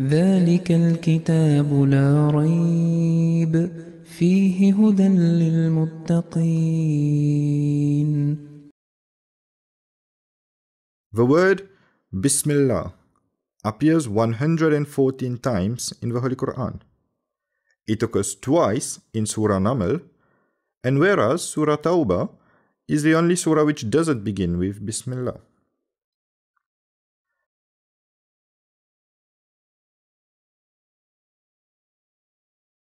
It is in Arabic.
ذلك الكتاب لا ريب فيه هدى للمتقين The word Bismillah appears 114 times in the Holy Quran. It occurs twice in Surah Naml, and whereas Surah Tawbah is the only surah which doesn't begin with Bismillah.